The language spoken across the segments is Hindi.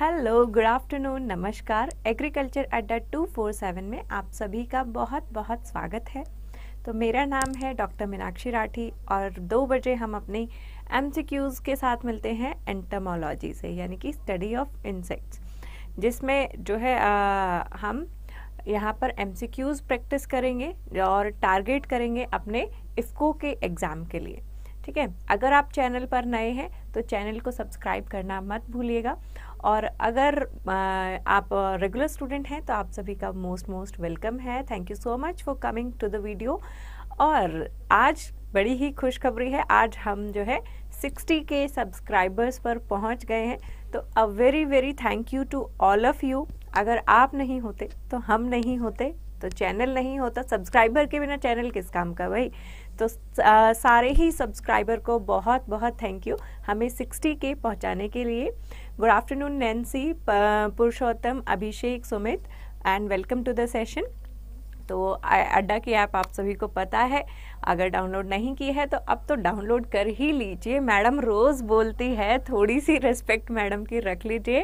हेलो गुड आफ्टरनून नमस्कार एग्रीकल्चर अड्डा 247 में आप सभी का बहुत बहुत स्वागत है तो मेरा नाम है डॉक्टर मीनाक्षी राठी और दो बजे हम अपने एम के साथ मिलते हैं एंटमोलॉजी से यानी कि स्टडी ऑफ इंसेक्ट्स जिसमें जो है आ, हम यहाँ पर एम प्रैक्टिस करेंगे और टारगेट करेंगे अपने इफ़को के एग्ज़ाम के लिए ठीक है अगर आप चैनल पर नए हैं तो चैनल को सब्सक्राइब करना मत भूलिएगा और अगर आप रेगुलर स्टूडेंट हैं तो आप सभी का मोस्ट मोस्ट वेलकम है thank you so much for coming to the video और आज बड़ी ही खुशखबरी है आज हम जो है 60 के सब्सक्राइबर्स पर पहुंच गए हैं तो a very very thank you to all of you अगर आप नहीं होते तो हम नहीं होते तो चैनल नहीं होता सब्सक्राइबर के बिना चैनल किस काम का भाई तो सारे ही सब्सक्राइबर को बहुत बहुत थैंक यू हमें 60 के पहुंचाने के लिए good afternoon Nancy Purushottam Abhishek Sumit and welcome to the session तो अड्डा की ऐप आप सभी को पता है अगर डाउनलोड नहीं की है तो अब तो डाउनलोड कर ही लीजिए मैडम रोज़ बोलती है थोड़ी सी रेस्पेक्ट मैडम की रख लीजिए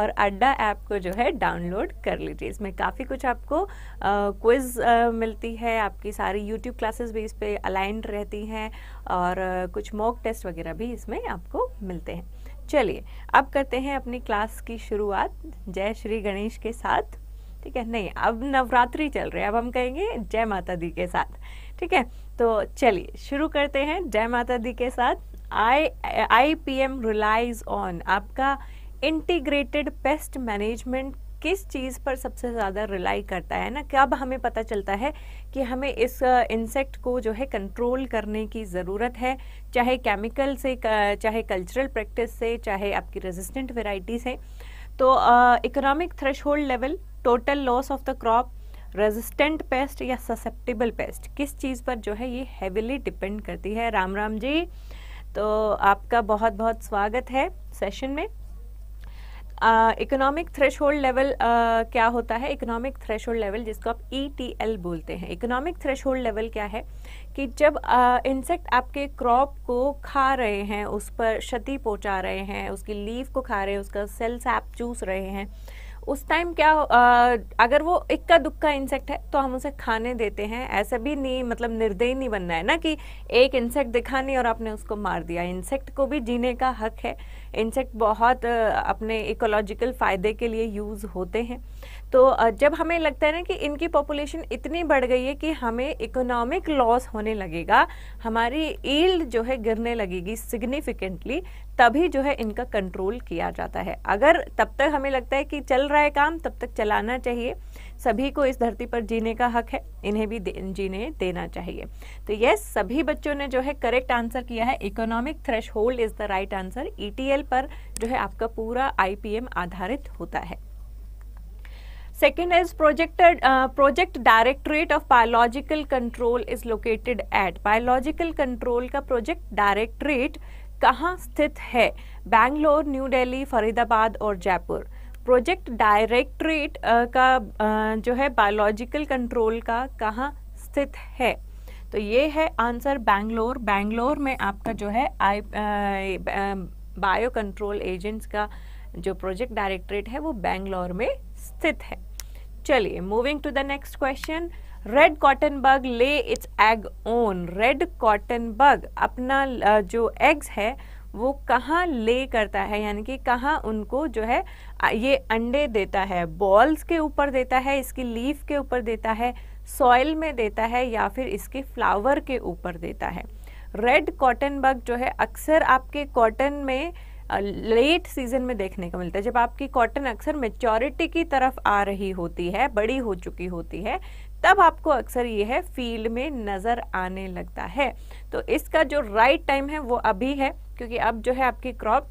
और अड्डा ऐप को जो है डाउनलोड कर लीजिए इसमें काफ़ी कुछ आपको क्विज़ मिलती है आपकी सारी यूट्यूब क्लासेस भी इस पर अलाइंड रहती हैं और आ, कुछ मॉक टेस्ट वगैरह भी इसमें आपको मिलते हैं चलिए अब करते हैं अपनी क्लास की शुरुआत जय श्री गणेश के साथ ठीक है नहीं अब नवरात्रि चल रहे हैं अब हम कहेंगे जय माता दी के साथ ठीक है तो चलिए शुरू करते हैं जय माता दी के साथ I I P M relies on आपका इंटीग्रेटेड पेस्ट मैनेजमेंट किस चीज़ पर सबसे ज़्यादा रिलाई करता है ना कब हमें पता चलता है कि हमें इस इंसेक्ट को जो है कंट्रोल करने की ज़रूरत है चाहे केमिकल से चाहे कल्चरल प्रैक्टिस से चाहे आपकी रेजिस्टेंट वेराइटी से तो economic thresh level total loss of the crop resistant pest या ससेप्टेबल पेस्ट किस चीज़ पर जो है ये हैविली डिपेंड करती है राम राम जी तो आपका बहुत बहुत स्वागत है सेशन में इकोनॉमिक थ्रेश लेवल क्या होता है इकोनॉमिक थ्रेश लेवल जिसको आप ई e बोलते हैं इकोनॉमिक थ्रेश लेवल क्या है कि जब इंसेक्ट आपके क्रॉप को खा रहे हैं उस पर क्षति पहुंचा रहे हैं उसकी लीव को खा रहे हैं उसका सेल्स आप चूस रहे हैं उस टाइम क्या आ, अगर वो इक्का दुक्का इंसेक्ट है तो हम उसे खाने देते हैं ऐसे भी नहीं मतलब निर्दयी नहीं बनना है ना कि एक इंसेक्ट दिखा नहीं और आपने उसको मार दिया इंसेक्ट को भी जीने का हक है इंसेक्ट बहुत अपने इकोलॉजिकल फ़ायदे के लिए यूज़ होते हैं तो जब हमें लगता है ना कि इनकी पॉपुलेशन इतनी बढ़ गई है कि हमें इकोनॉमिक लॉस होने लगेगा हमारी ईल्ड जो है गिरने लगेगी सिग्निफिकेंटली तभी जो है इनका कंट्रोल किया जाता है अगर तब तक हमें लगता है कि चल रहा है काम तब तक चलाना चाहिए सभी को इस धरती पर जीने का हक है इन्हें भी दे, जीने देना चाहिए तो यस सभी बच्चों ने जो है करेक्ट आंसर किया है economic thresh hold is the right answer E पर जो है आपका पूरा आई आधारित होता है second is projected project project of biological control is is at biological control का प्रोजेक्ट directorate कहाँ स्थित है बैंगलोर न्यू डेली फरीदाबाद और जयपुर प्रोजेक्ट डायरेक्टरेट का uh, जो है बायोलॉजिकल कंट्रोल का कहाँ स्थित है तो ये है आंसर बैंगलोर बैंगलोर में आपका जो है आई बायो कंट्रोल एजेंट्स का जो प्रोजेक्ट डायरेक्टरेट है वो बैंगलोर में स्थित है चलिए moving to the next question red cotton bug lay its egg on red cotton bug अपना जो एग्स है वो कहाँ ले करता है यानी कि कहाँ उनको जो है ये अंडे देता है बॉल्स के ऊपर देता है इसकी लीफ के ऊपर देता है सॉइल में देता है या फिर इसके फ्लावर के ऊपर देता है रेड कॉटन बग जो है अक्सर आपके कॉटन में लेट सीजन में देखने को मिलता है जब आपकी कॉटन अक्सर मेचोरिटी की तरफ आ रही होती है बड़ी हो चुकी होती है तब आपको अक्सर ये है फील्ड में नज़र आने लगता है तो इसका जो राइट टाइम है वो अभी है क्योंकि अब जो है आपकी क्रॉप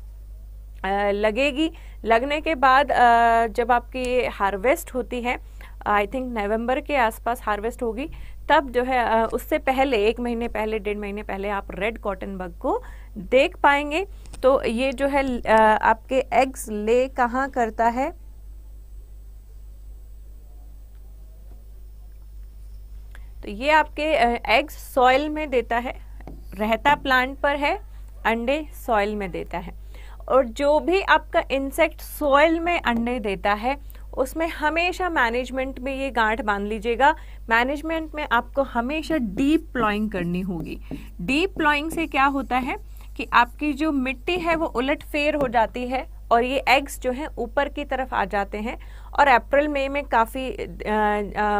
लगेगी लगने के बाद जब आपकी हार्वेस्ट होती है आई थिंक नवंबर के आसपास हार्वेस्ट होगी तब जो है उससे पहले एक महीने पहले डेढ़ महीने पहले आप रेड कॉटन बग को देख पाएंगे दोस्तों ये जो है आपके एग्स ले कहाँ करता है तो ये आपके एग्स सॉइल में देता है रहता प्लांट पर है अंडे सॉइल में देता है और जो भी आपका इंसेक्ट सॉइल में अंडे देता है उसमें हमेशा मैनेजमेंट में ये गांठ बांध लीजिएगा मैनेजमेंट में आपको हमेशा डीप प्लॉइंग करनी होगी डीप प्लॉइंग से क्या होता है कि आपकी जो मिट्टी है वो उलट फेर हो जाती है और ये एग्स जो हैं ऊपर की तरफ आ जाते हैं और अप्रैल मई में, में काफ़ी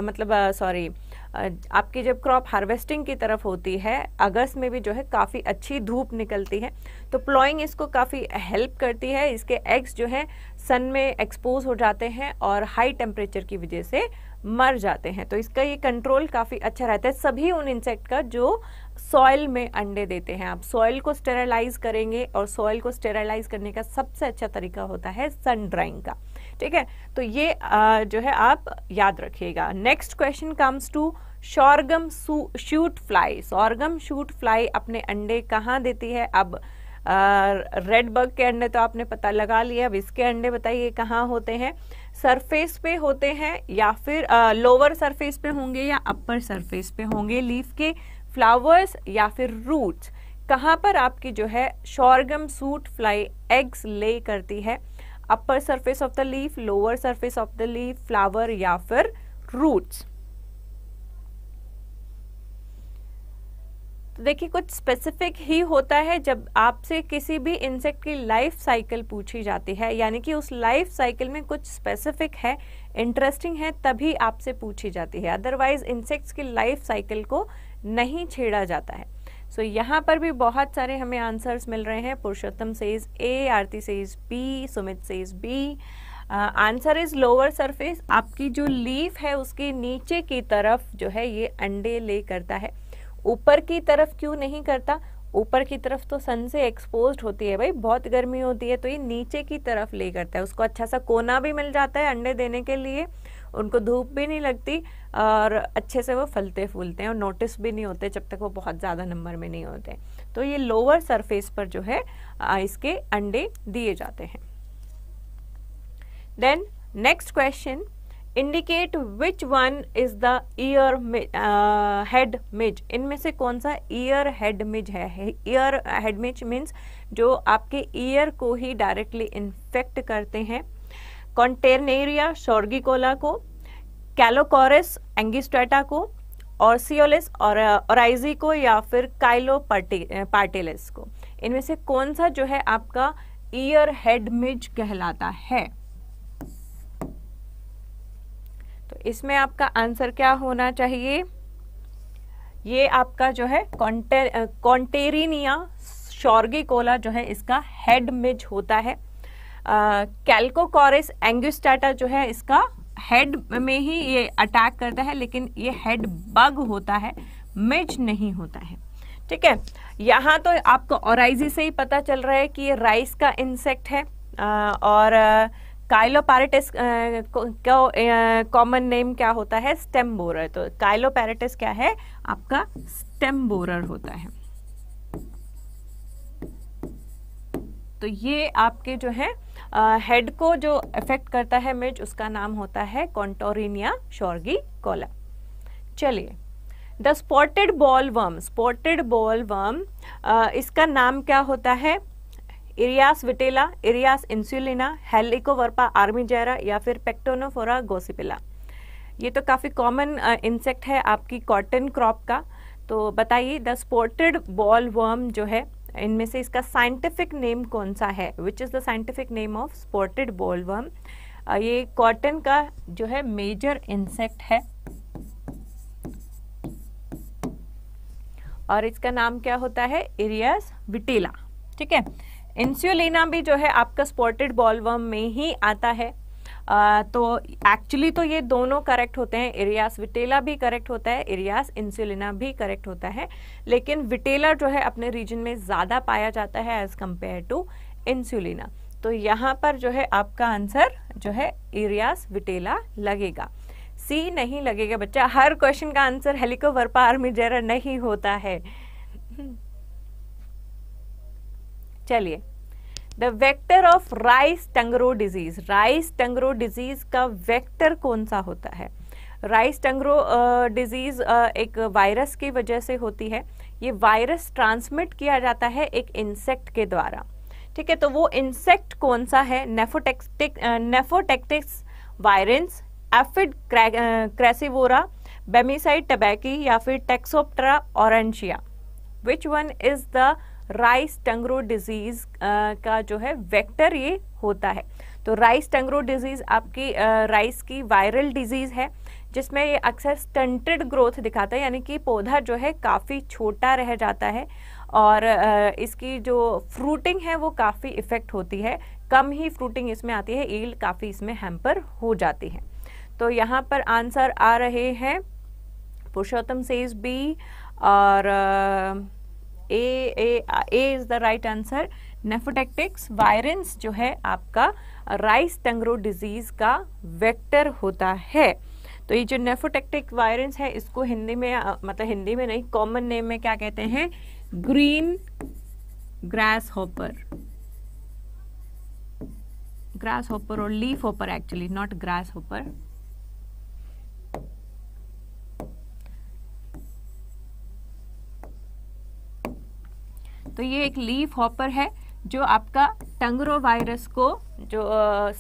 मतलब सॉरी आपकी जब क्रॉप हार्वेस्टिंग की तरफ होती है अगस्त में भी जो है काफ़ी अच्छी धूप निकलती है तो प्लॉइंग इसको काफ़ी हेल्प करती है इसके एग्स जो हैं सन में एक्सपोज हो जाते हैं और हाई टेम्परेचर की वजह से मर जाते हैं तो इसका ये कंट्रोल काफ़ी अच्छा रहता है सभी उन इंसेक्ट का जो सॉयल में अंडे देते हैं आप सॉयल को स्टेरलाइज करेंगे और सॉयल को स्टेरलाइज करने का सबसे अच्छा तरीका होता है सन ड्राइंग का ठीक है तो ये आ, जो है आप याद रखिएगा next question comes to sorghum shoot fly sorghum shoot fly अपने अंडे कहाँ देती है अब रेड बग के अंडे तो आपने पता लगा लिया अब इसके अंडे बताइए कहाँ होते हैं सरफेस पे होते हैं या फिर लोअर सरफेस पे होंगे या अपर सरफेस पे होंगे लीफ के फ्लावर्स या फिर रूट्स कहाँ पर आपकी जो है शॉर्गम सूट फ्लाई एग्स ले करती है upper surface of the leaf lower surface of the leaf flower या फिर रूट्स तो देखिए कुछ स्पेसिफिक ही होता है जब आपसे किसी भी इंसेक्ट की लाइफ साइकिल पूछी जाती है यानी कि उस लाइफ साइकिल में कुछ स्पेसिफिक है इंटरेस्टिंग है तभी आपसे पूछी जाती है अदरवाइज इंसेक्ट्स की लाइफ साइकिल को नहीं छेड़ा जाता है सो so, यहाँ पर भी बहुत सारे हमें आंसर्स मिल रहे हैं पुरुषोत्तम से इज ए आरती से इज बी सुमित से is B answer is lower surface आपकी जो लीफ है उसके नीचे की तरफ जो है ये अंडे ले करता है ऊपर की तरफ क्यों नहीं करता ऊपर की तरफ तो सन से एक्सपोज होती है भाई बहुत गर्मी होती है तो ये नीचे की तरफ ले करता है उसको अच्छा सा कोना भी मिल जाता है अंडे देने के लिए उनको धूप भी नहीं लगती और अच्छे से वो फलते फूलते हैं और नोटिस भी नहीं होते जब तक वो बहुत ज़्यादा नंबर में नहीं होते तो ये लोअर सरफेस पर जो है इसके अंडे दिए जाते हैं then next question indicate which one is the ear head midge इनमें से कौन सा ईयर हेड मिज है ईयर हेड मिज मीन्स जो आपके ईयर को ही डायरेक्टली इन्फेक्ट करते हैं कॉन्टेनेरिया शोर्गिकोला को कैलोकोरिस एंगिस्ट्रेटा को ऑर्सियोलिस और ओराइजी को या फिर काइलो पार्टेलिस को इनमें से कौन सा जो है आपका ईयर हेड मिज कहलाता है तो इसमें आपका आंसर क्या होना चाहिए ये आपका जो है कॉन्टेरिनिया शॉर्गिकोला जो है इसका हेड मिज होता है कैल्कोकोरिस एंगुस्टाटा जो है इसका हेड में ही ये अटैक करता है लेकिन ये हेड बग होता है मिर्च नहीं होता है ठीक है यहाँ तो आपको ओराइजी से ही पता चल रहा है कि ये राइस का इंसेक्ट है और काइलोपैरेटिस को कॉमन नेम क्या होता है स्टेम बोरर तो काइलोपैरेटिस क्या है आपका स्टेम बोरर होता है तो ये आपके जो है हेड को जो इफेक्ट करता है मिर्च उसका नाम होता है कॉन्टोरिनिया शॉर्गी कोला चलिए the spotted boll worm spotted boll worm इसका नाम क्या होता है इरियास विटेला इरियास इंसुलिना हेलिकोवर्पा आर्मीजेरा या फिर पेक्टोनोफोरा गोसिपिला ये तो काफ़ी कॉमन इंसेक्ट है आपकी कॉटन क्रॉप का तो बताइए द स्पॉटेड बॉल वर्म जो है इनमें से इसका साइंटिफिक नेम कौन सा है which is the scientific name of spotted bollworm ये कॉटन का जो है मेजर इंसेक्ट है और इसका नाम क्या होता है इरियस विटेला ठीक है इंसुलिना भी जो है आपका स्पॉटेड बॉलवर्म में ही आता है तो एक्चुअली तो ये दोनों करेक्ट होते हैं एरियास विटेला भी करेक्ट होता है एरियास इंसुलिना भी करेक्ट होता है लेकिन विटेला जो है अपने रीजन में ज़्यादा पाया जाता है एज़ कम्पेयर टू इंसुलिना तो यहाँ पर जो है आपका आंसर जो है एरियास विटेला लगेगा सी नहीं लगेगा बच्चा हर क्वेश्चन का आंसर वर्पार में जरा नहीं होता है चलिए the vector of rice tungro disease rice tungro disease का वेक्टर कौन सा होता है राइस टंगरो डिजीज एक वायरस की वजह से होती है ये वायरस ट्रांसमिट किया जाता है एक इंसेक्ट के द्वारा ठीक है तो वो इंसेक्ट कौन सा है नेफोटेक्टिक नेफोटेक्टिक्स वायरेंस एफिड क्रेसिवोरा बेमिसाइड टबैकी या फिर टेक्सोप्ट्रा ऑरेंशिया which one is the rice tungro disease का जो है वेक्टर ये होता है तो राइस टंगरो डिजीज आपकी राइस की वायरल डिजीज है जिसमें ये अक्सर स्टंटेड ग्रोथ दिखाता है यानी कि पौधा जो है काफ़ी छोटा रह जाता है और इसकी जो फ्रूटिंग है वो काफ़ी इफ़ेक्ट होती है कम ही फ्रूटिंग इसमें आती है ईल काफ़ी इसमें हैम्पर हो जाती है तो यहाँ पर आंसर आ रहे हैं पुरुषोत्तम सेज बी और A A A is the right answer नेफोटेक्टिक्स वायरेंस जो है आपका राइस टंगरो डिजीज़ का वेक्टर होता है तो ये जो नेफोटेक्टिक वायरेंस है इसको हिंदी में मतलब हिंदी में नहीं कॉमन नेम में क्या कहते हैं green grass hopper grass hopper और leaf hopper actually not grass hopper तो ये एक लीफ हॉपर है जो आपका टंगरो वायरस को जो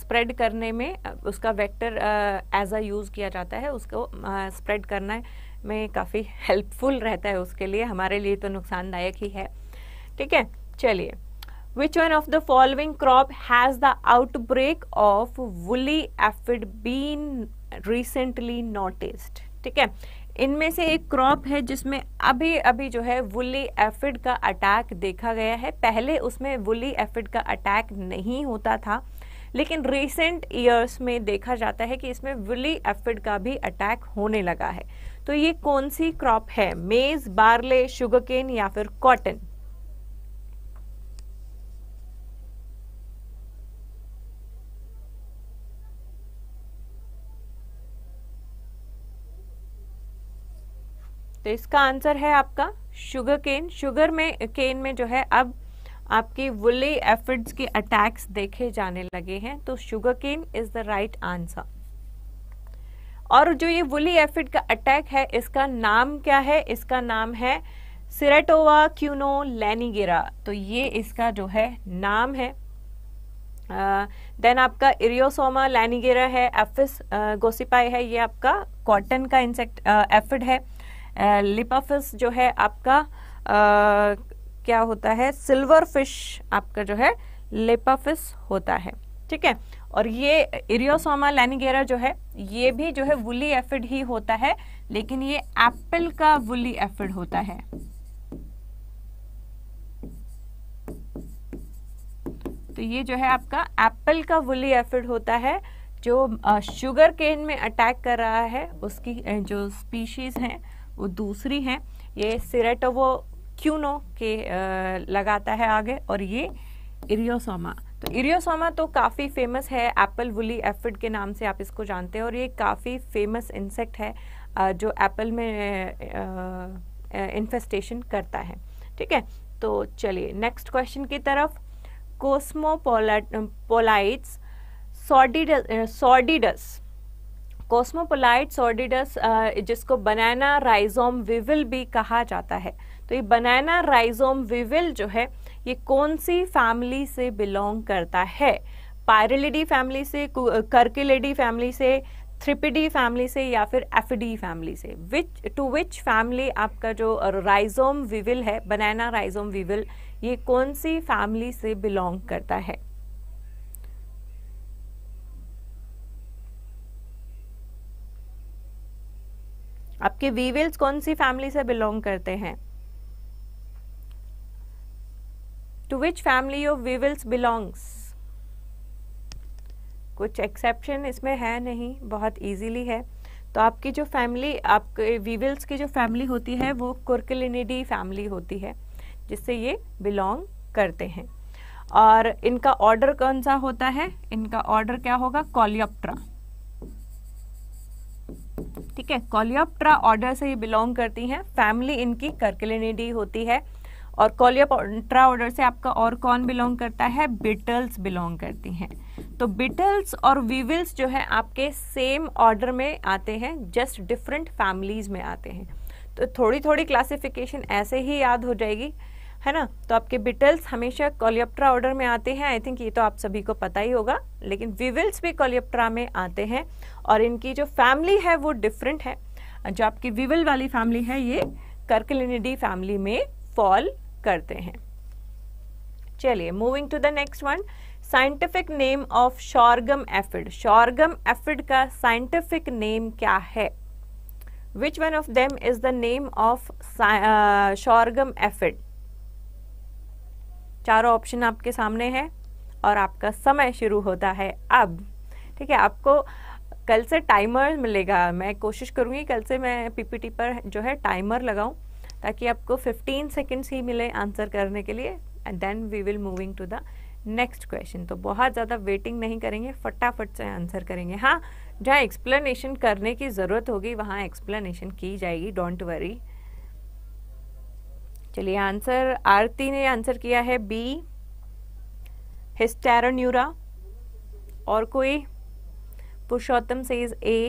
स्प्रेड uh, करने में उसका वेक्टर एज आ यूज़ किया जाता है उसको स्प्रेड uh, करना में काफ़ी हेल्पफुल रहता है उसके लिए हमारे लिए तो नुकसानदायक ही है ठीक है चलिए which one of the following crop has the outbreak of woolly aphid been recently noticed ठीक है इनमें से एक क्रॉप है जिसमें अभी अभी जो है वुली एफिड का अटैक देखा गया है पहले उसमें वुली एफिड का अटैक नहीं होता था लेकिन रिसेंट ईयर्स में देखा जाता है कि इसमें वुली एफिड का भी अटैक होने लगा है तो ये कौन सी क्रॉप है मेज़ बार्ले शुगरकेन या फिर कॉटन तो इसका आंसर है आपका शुगर केन शुगर में केन में जो है अब आपकी वुली एफिड्स के अटैक्स देखे जाने लगे हैं तो sugar cane is the right answer और जो ये वुली एफिड का अटैक है इसका नाम क्या है इसका नाम है सिरेटोवा क्यूनो लैनीगिरा तो ये इसका जो है नाम है देन uh, आपका इरियोसोमा लैनीगेरा है एफिस गोसिपाई है ये आपका कॉटन का इंसेक्ट एफिड है लिपाफिस जो है आपका आ, क्या होता है सिल्वर फिश आपका जो है लिपाफिस होता है ठीक है और ये इरियोसोमा लैनिगेरा जो है ये भी जो है वुली एफिड ही होता है लेकिन ये एप्पल का वुली एफिड होता है तो ये जो है आपका एप्पल का वुली एफिड होता है जो शुगर केन में अटैक कर रहा है उसकी जो स्पीशीज हैं वो दूसरी है ये सिरेटोवो क्यूनो के लगाता है आगे और ये इरियोसोमा तो इरियोसोमा तो काफ़ी फेमस है एप्पल वुली एफिड के नाम से आप इसको जानते हैं और ये काफ़ी फेमस इंसेक्ट है जो एप्पल में इन्फेस्टेशन करता है ठीक है तो चलिए नेक्स्ट क्वेश्चन की तरफ कोस्मोपोलाइट्स सॉडिडस सॉडिडस कॉस्मोपोलाइट सॉर्डिडस uh, जिसको बनाना राइजोम विविल भी कहा जाता है तो ये बनाना राइजोम विविल जो है ये कौन सी फैमिली से बिलोंग करता है पायरेलिडी फैमिली से करकिलेडी फैमिली uh, से थ्रिपिडी फैमिली से या फिर एफिडी फैमिली से विच टू विच फैमिली आपका जो राइजोम विविल है बनाना राइजोम विविल ये कौन सी फैमिली से बिलोंग करता है आपके वीवेल्स कौन सी फैमिली से बिलोंग करते हैं to which family of weevils belongs कुछ एक्सेप्शन इसमें है नहीं बहुत इजीली है तो आपकी जो फैमिली आपके वीवेल्स की जो फैमिली होती है वो कुर्कलिनिडी फैमिली होती है जिससे ये बिलोंग करते हैं और इनका ऑर्डर कौन सा होता है इनका ऑर्डर क्या होगा कॉलियोप्ट्रा ठीक है कॉलियोप्ट्रा ऑर्डर से ये बिलोंग करती हैं फैमिली इनकी कर्कलिनिडी होती है और कॉलियोप्ट्रा ऑर्डर से आपका और कौन बिलोंग करता है बिटल्स बिलोंग करती हैं तो बिटल्स और वीविल्स जो है आपके सेम ऑर्डर में आते हैं जस्ट डिफरेंट फैमिलीज में आते हैं तो थोड़ी थोड़ी क्लासिफिकेशन ऐसे ही याद हो जाएगी है ना तो आपके बिटल्स हमेशा कोलियोप्ट्रा ऑर्डर में आते हैं आई थिंक ये तो आप सभी को पता ही होगा लेकिन विविल्स भी कोलियोप्ट्रा में आते हैं और इनकी जो फैमिली है वो डिफरेंट है जो आपकी विविल वाली फैमिली है ये कर्कलिनिडी फैमिली में फॉल करते हैं चलिए moving to the next one scientific name of sorghum aphid sorghum aphid का साइंटिफिक नेम क्या है which one of them is the name of sorghum aphid चारों ऑप्शन आपके सामने हैं और आपका समय शुरू होता है अब ठीक है आपको कल से टाइमर मिलेगा मैं कोशिश करूँगी कल से मैं पीपीटी पर जो है टाइमर लगाऊँ ताकि आपको 15 सेकेंड्स ही मिले आंसर करने के लिए and then we will moving to the next question तो बहुत ज़्यादा वेटिंग नहीं करेंगे फटाफट से आंसर करेंगे हाँ जहाँ एक्सप्लेनेशन करने की ज़रूरत होगी वहाँ एक्सप्लेनेशन की जाएगी डोंट वरी चलिए आंसर आरती ने आंसर किया है बी हिस्टेरोन्यूरा और कोई पुरुषोत्तम से is A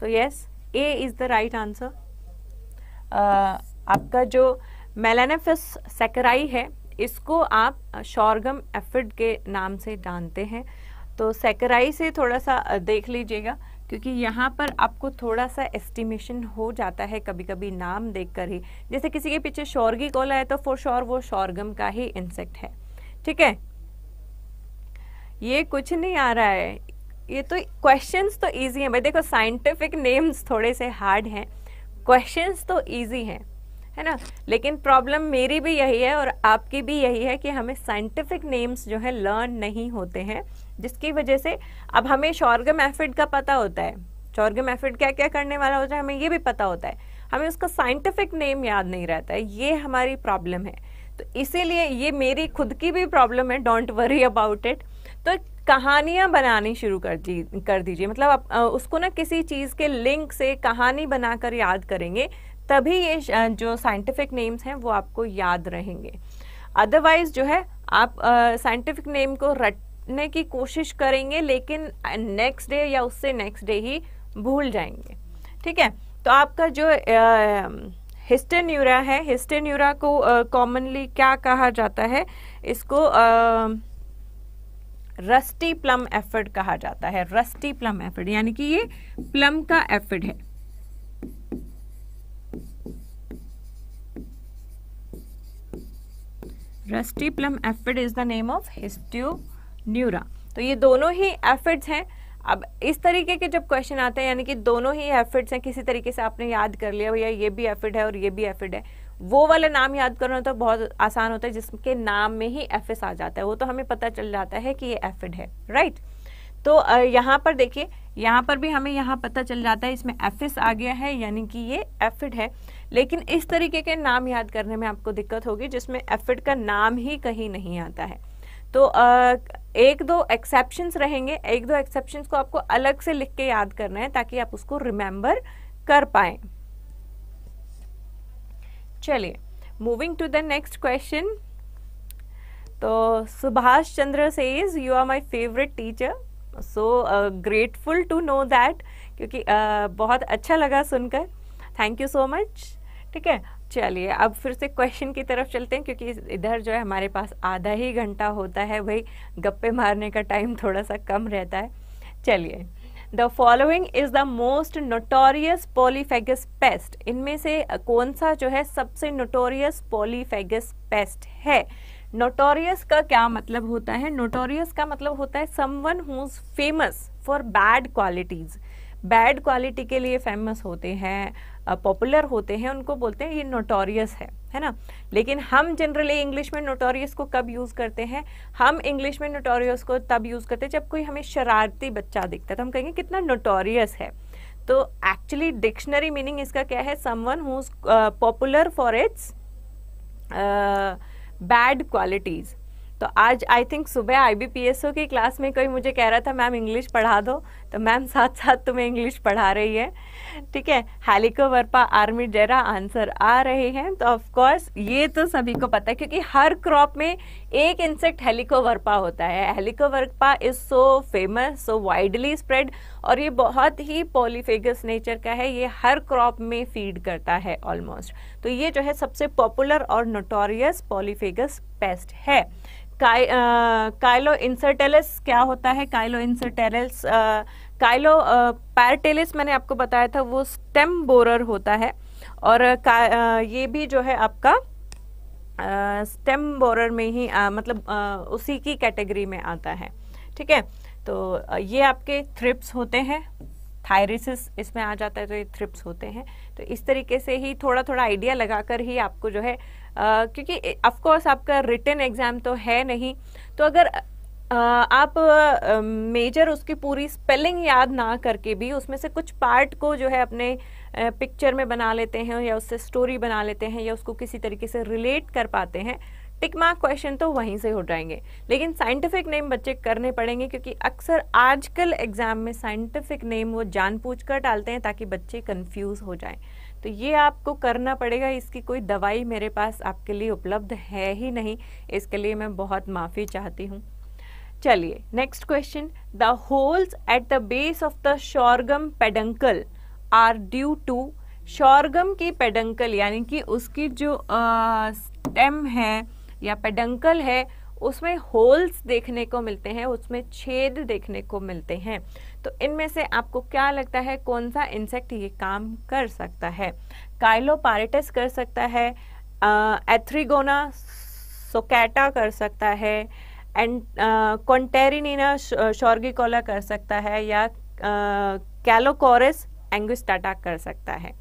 so yes A is the right answer आपका जो मेलानेफिस सेकराई है इसको आप शॉर्गम एफिड के नाम से जानते हैं तो सेकराई से थोड़ा सा देख लीजिएगा क्योंकि यहाँ पर आपको थोड़ा सा एस्टिमेशन हो जाता है कभी कभी नाम देखकर ही जैसे किसी के पीछे शौर्गी कॉल आए तो फॉर श्योर वो शौरगम का ही इंसेक्ट है ठीक है ये कुछ नहीं आ रहा है ये तो क्वेश्चंस तो इजी हैं भाई देखो साइंटिफिक नेम्स थोड़े से हार्ड हैं क्वेश्चंस तो इजी हैं है ना लेकिन प्रॉब्लम मेरी भी यही है और आपकी भी यही है कि हमें साइंटिफिक नेम्स जो है लर्न नहीं होते हैं जिसकी वजह से अब हमें शॉर्गम एफिड का पता होता है शॉर्गम एफिड क्या क्या करने वाला होता है हमें ये भी पता होता है हमें उसका साइंटिफिक नेम याद नहीं रहता है ये हमारी प्रॉब्लम है तो इसीलिए ये मेरी खुद की भी प्रॉब्लम है डोंट वरी अबाउट इट तो कहानियाँ बनानी शुरू कर दी कर दीजिए मतलब आप उसको ना किसी चीज़ के लिंक से कहानी बनाकर याद करेंगे तभी ये जो साइंटिफिक नेम्स हैं वो आपको याद रहेंगे अदरवाइज जो है आप साइंटिफिक नेम को रट करने की कोशिश करेंगे लेकिन नेक्स्ट डे या उससे नेक्स्ट डे ही भूल जाएंगे ठीक है तो आपका जो हिस्टेन्यूरा है हिस्टेन्यूरा को कॉमनली क्या कहा जाता है इसको रस्टी प्लम एफिड कहा जाता है रस्टी प्लम एफिड यानी कि ये प्लम का एफिड है rusty plum aphid is the name of हिस्ट्यू न्यूरा तो ये दोनों ही एफिड्स हैं अब इस तरीके के जब क्वेश्चन आते हैं यानी कि दोनों ही एफिड्स हैं किसी तरीके से आपने याद कर लिया भैया ये भी एफिड है और ये भी एफिड है वो वाला नाम याद करना तो बहुत आसान होता है जिसके नाम में ही एफ आ जाता है वो तो हमें पता चल जाता है कि ये एफिड है राइट तो यहाँ पर देखिए यहाँ पर भी हमें यहाँ पता चल जाता है इसमें एफिस आ गया है यानी कि ये एफिड है लेकिन इस तरीके के नाम याद करने में आपको दिक्कत होगी जिसमें एफिड का नाम ही कहीं नहीं आता है तो एक दो एक्सेप्शंस रहेंगे एक दो एक्सेप्शंस को आपको अलग से लिख के याद करना है ताकि आप उसको रिमेंबर कर पाए चलिए moving to the next question तो Subhash Chandra is you are my favourite teacher so grateful to know that क्योंकि uh, बहुत अच्छा लगा सुनकर थैंक यू सो मच ठीक है चलिए अब फिर से क्वेश्चन की तरफ चलते हैं क्योंकि इधर जो है हमारे पास आधा ही घंटा होता है भाई गप्पे मारने का टाइम थोड़ा सा कम रहता है चलिए the following is the most notorious polyphagous pest इनमें से कौन सा जो है सबसे नोटोरियस पोलीफेगस पेस्ट है नोटोरियस का क्या मतलब होता है नोटोरियस का मतलब होता है someone who famous for bad qualities bad quality के लिए फेमस होते हैं पॉपुलर होते हैं उनको बोलते हैं ये नोटोरियस है है ना लेकिन हम जनरली इंग्लिश में नोटोरियस को कब यूज़ करते हैं हम इंग्लिश में नोटोरियस को तब यूज़ करते हैं जब कोई हमें शरारती बच्चा दिखता है तो हम कहेंगे कितना नोटोरियस है तो एक्चुअली डिक्शनरी मीनिंग इसका क्या है someone who popular for its bad qualities तो आज आई थिंक सुबह आई की क्लास में कोई मुझे कह रहा था मैम इंग्लिश पढ़ा दो तो मैम साथ साथ तुम्हें इंग्लिश पढ़ा रही है ठीक है हैलिको वर्पा आर्मी डेरा आंसर आ रहे हैं तो ऑफ कोर्स ये तो सभी को पता है क्योंकि हर क्रॉप में एक इंसेक्ट हेलिको वर्पा होता है हेलिको वर्पा is so famous so widely spread और ये बहुत ही पॉलीफेगस नेचर का है ये हर क्रॉप में फीड करता है ऑलमोस्ट तो ये जो है सबसे पॉपुलर और नोटोरियस पॉलीफेगस पेस्ट है काइलो इंसर्टेलस क्या होता है काइलो इंसर्टेलस आ, काइलो पैरटेलिस मैंने आपको बताया था वो स्टेम बोरर होता है और आ, ये भी जो है आपका आ, स्टेम बोरर में ही आ, मतलब आ, उसी की कैटेगरी में आता है ठीक है तो ये आपके थ्रिप्स होते हैं थायरिसिस इसमें आ जाता है तो ये थ्रिप्स होते हैं तो इस तरीके से ही थोड़ा थोड़ा आइडिया लगाकर ही आपको जो है आ, क्योंकि ऑफकोर्स आपका रिटर्न एग्ज़ाम तो है नहीं तो अगर आप मेजर उसकी पूरी स्पेलिंग याद ना करके भी उसमें से कुछ पार्ट को जो है अपने पिक्चर में बना लेते हैं या उससे स्टोरी बना लेते हैं या उसको किसी तरीके से रिलेट कर पाते हैं टिक मार्क क्वेश्चन तो वहीं से हो जाएंगे लेकिन साइंटिफिक नेम बच्चे करने पड़ेंगे क्योंकि अक्सर आजकल एग्जाम में साइंटिफिक नेम वो पूछ कर डालते हैं ताकि बच्चे कन्फ्यूज़ हो जाएँ तो ये आपको करना पड़ेगा इसकी कोई दवाई मेरे पास आपके लिए उपलब्ध है ही नहीं इसके लिए मैं बहुत माफ़ी चाहती हूँ चलिए next question the holes at the base of the sorghum peduncle are due to sorghum की पेडंकल यानी कि उसकी जो स्टेम है या पेडंकल है उसमें होल्स देखने को मिलते हैं उसमें छेद देखने को मिलते हैं तो इनमें से आपको क्या लगता है कौन सा इंसेक्ट ये काम कर सकता है काइलोपारेटस कर सकता है एथ्रीगोना सोकैटा कर सकता है एंड कॉन्टेरिनीना शॉर्गिकोला कर सकता है या कैलोकोरस uh, एंगुस्टाटा कर सकता है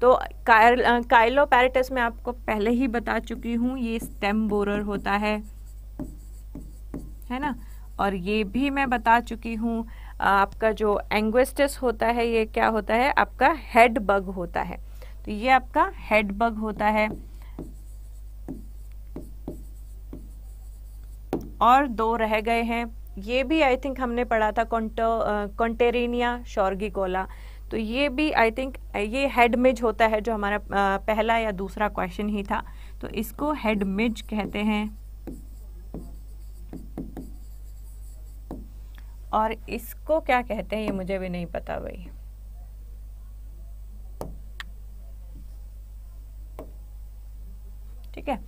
तो काइलोपैरेटस uh, में आपको पहले ही बता चुकी हूँ ये स्टेम बोरर होता है है ना और ये भी मैं बता चुकी हूँ आपका जो एंग्वेस्टस होता है ये क्या होता है आपका हेड बग होता है तो ये आपका हेड बग होता है और दो रह गए हैं ये भी आई थिंक हमने पढ़ा था कॉन्टेरिनिया शॉर्गिकोला तो ये भी आई थिंक ये हेडमिज होता है जो हमारा पहला या दूसरा क्वेश्चन ही था तो इसको हेडमिज कहते हैं और इसको क्या कहते हैं ये मुझे भी नहीं पता भाई ठीक है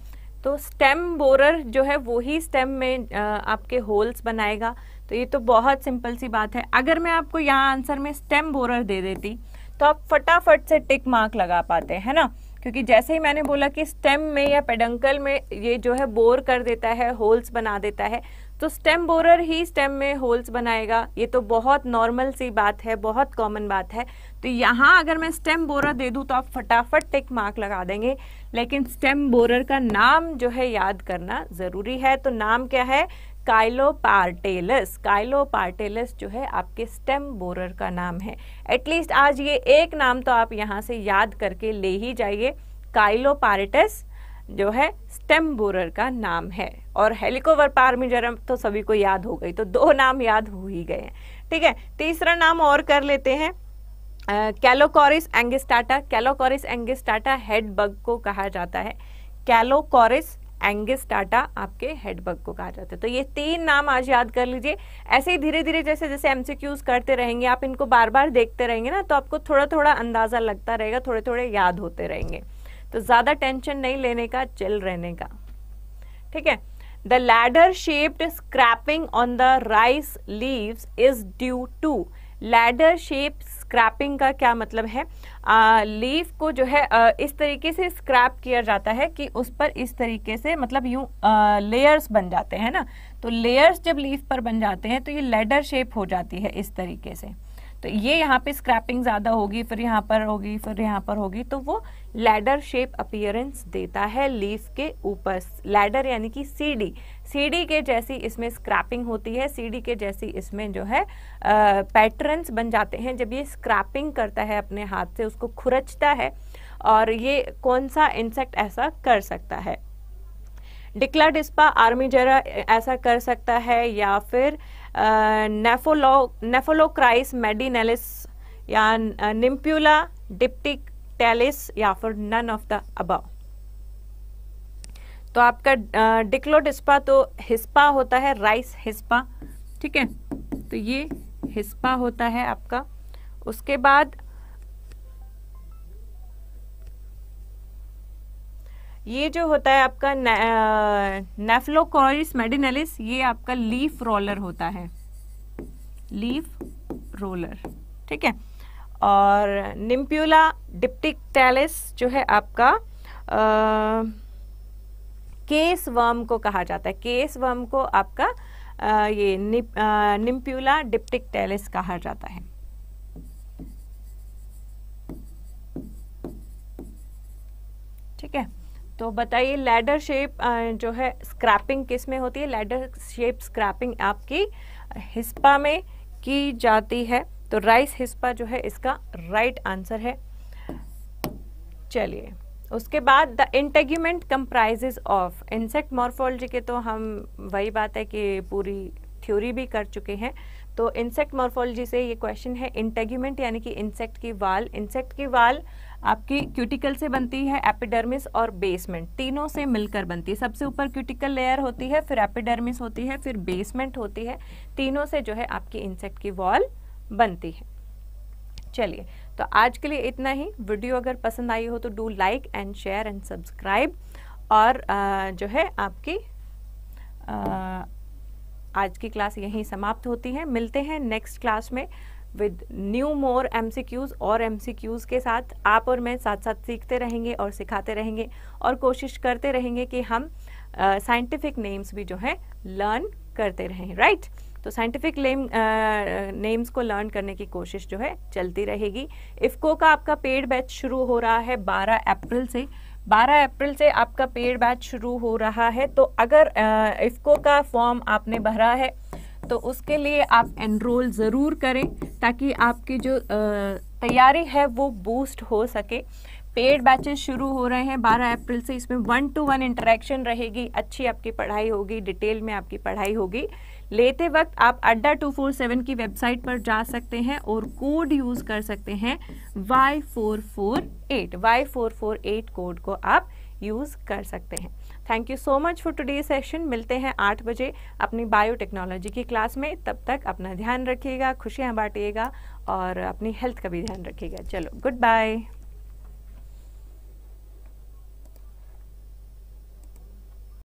तो स्टेम बोरर जो है वो ही स्टेम में आपके होल्स बनाएगा तो ये तो बहुत सिंपल सी बात है अगर मैं आपको यहाँ आंसर में स्टेम बोरर दे देती तो आप फटाफट से टिक मार्क लगा पाते हैं ना क्योंकि जैसे ही मैंने बोला कि स्टेम में या पेडंकल में ये जो है बोर कर देता है होल्स बना देता है तो स्टेम बोरर ही स्टेम में होल्स बनाएगा ये तो बहुत नॉर्मल सी बात है बहुत कॉमन बात है तो यहाँ अगर मैं स्टेम बोरर दे दूँ तो आप फटाफट टिक मार्क लगा देंगे लेकिन स्टेम बोरर का नाम जो है याद करना ज़रूरी है तो नाम क्या है काइलो पार्टेलस काइलो पार्टेलस जो है आपके स्टेम बोरर का नाम है एटलीस्ट आज ये एक नाम तो आप यहाँ से याद करके ले ही जाइए काइलो पार्टस जो है स्टेम बोरर का नाम है और हेलिकोवर पारमिजरम तो सभी को याद हो गई तो दो नाम याद हो ही गए हैं ठीक है तीसरा नाम और कर लेते हैं कैलोकॉरिस एंगिस्टाटा कैलोकॉरिस एंगिस्टाटा हेड बग को कहा जाता है कैलोकॉरिस एंगिस्टाटा आपके हेड बग को कहा जाता है तो ये तीन नाम आज याद कर लीजिए ऐसे ही धीरे धीरे जैसे जैसे एमसीक्यूज करते रहेंगे आप इनको बार बार देखते रहेंगे ना तो आपको थोड़ा थोड़ा अंदाजा लगता रहेगा थोड़े थोड़े याद होते रहेंगे तो ज़्यादा टेंशन नहीं लेने का चिल रहने का ठीक है the ladder shaped scraping on the rice leaf is due to ladder shape scraping का क्या मतलब है आ, लीफ को जो है आ, इस तरीके से स्क्रैप किया जाता है कि उस पर इस तरीके से मतलब यूँ लेयर्स बन जाते हैं ना तो लेयर्स जब लीफ पर बन जाते हैं तो ये लेडर शेप हो जाती है इस तरीके से तो ये यहाँ पे स्क्रैपिंग ज़्यादा होगी फिर यहाँ पर होगी फिर यहाँ पर होगी तो वो लैडर शेप अपियरेंस देता है लीफ के ऊपर लैडर यानी कि सीडी सीडी के जैसी इसमें स्क्रैपिंग होती है सीडी के जैसी इसमें जो है पैटर्न्स बन जाते हैं जब ये स्क्रैपिंग करता है अपने हाथ से उसको खुरचता है और ये कौन सा इंसेक्ट ऐसा कर सकता है डिक्ला डिस्पा आर्मी जरा ऐसा कर सकता है या फिर नेफोलो नेफोलोक्राइस मेडिनेलिस या निम्प्यूला डिप्टिक टेलिस या फिर नन ऑफ द अबव तो आपका डिक्लोडिस्पा तो हिस्पा होता है राइस हिस्पा ठीक है तो ये हिस्पा होता है आपका उसके बाद ये जो होता है आपका नेफ्लोकॉरिस मेडिनलिस ये आपका लीफ रोलर होता है लीफ रोलर ठीक है और निम्प्यूला डिप्टिक टैलिस जो है आपका आ, केस वर्म को कहा जाता है केस वर्म को आपका आ, ये निम्प्यूला डिप्टिक टैलिस कहा जाता है ठीक है तो बताइए लैडर शेप जो है स्क्रैपिंग किस में होती है लैडर शेप स्क्रैपिंग आपकी हिस्पा में की जाती है तो राइस हिस्पा जो है इसका राइट आंसर है चलिए उसके बाद the integument comprises of insect morphology के तो हम वही बात है कि पूरी थ्योरी भी कर चुके हैं तो इंसेक्ट मॉर्फोलॉजी से ये क्वेश्चन है इंटेग्यूमेंट यानी कि इंसेक्ट की वाल इंसेक्ट की वाल आपकी क्यूटिकल से बनती है एपिडर्मिस और बेसमेंट तीनों से मिलकर बनती है सबसे ऊपर क्यूटिकल लेयर होती है फिर एपिडर्मिस होती है फिर बेसमेंट होती है तीनों से जो है आपकी इंसेक्ट की वॉल बनती है चलिए तो आज के लिए इतना ही वीडियो अगर पसंद आई हो तो do like and share and subscribe और जो है आपकी आज की क्लास यहीं समाप्त होती है मिलते हैं नेक्स्ट क्लास में विद न्यू मोर क्यूज और क्यूज के साथ आप और मैं साथ साथ सीखते रहेंगे और सिखाते रहेंगे और कोशिश करते रहेंगे कि हम साइंटिफिक नेम्स भी जो है लर्न करते रहें राइट right? तो साइंटिफिक नेम्स को लर्न करने की कोशिश जो है चलती रहेगी इफ्को का आपका पेड बैच शुरू हो रहा है 12 अप्रैल से 12 अप्रैल से आपका पेड बैच शुरू हो रहा है तो अगर इफ्को का फॉर्म आपने भरा है तो उसके लिए आप एनरोल ज़रूर करें ताकि आपकी जो तैयारी है वो बूस्ट हो सके पेड बैचेस शुरू हो रहे हैं 12 अप्रैल से इसमें वन टू वन इंटरेक्शन रहेगी अच्छी आपकी पढ़ाई होगी डिटेल में आपकी पढ़ाई होगी लेते वक्त आप अड्डा टू फोर सेवन की वेबसाइट पर जा सकते हैं और कोड यूज़ कर सकते हैं Y four four eight Y four four eight code को आप यूज़ कर सकते हैं thank you so much for today session मिलते हैं आठ बजे अपनी बायोटेक्नोलॉजी की क्लास में तब तक अपना ध्यान रखिएगा खुशियाँ बांटिएगा और अपनी हेल्थ का भी ध्यान रखिएगा चलो गुड बाय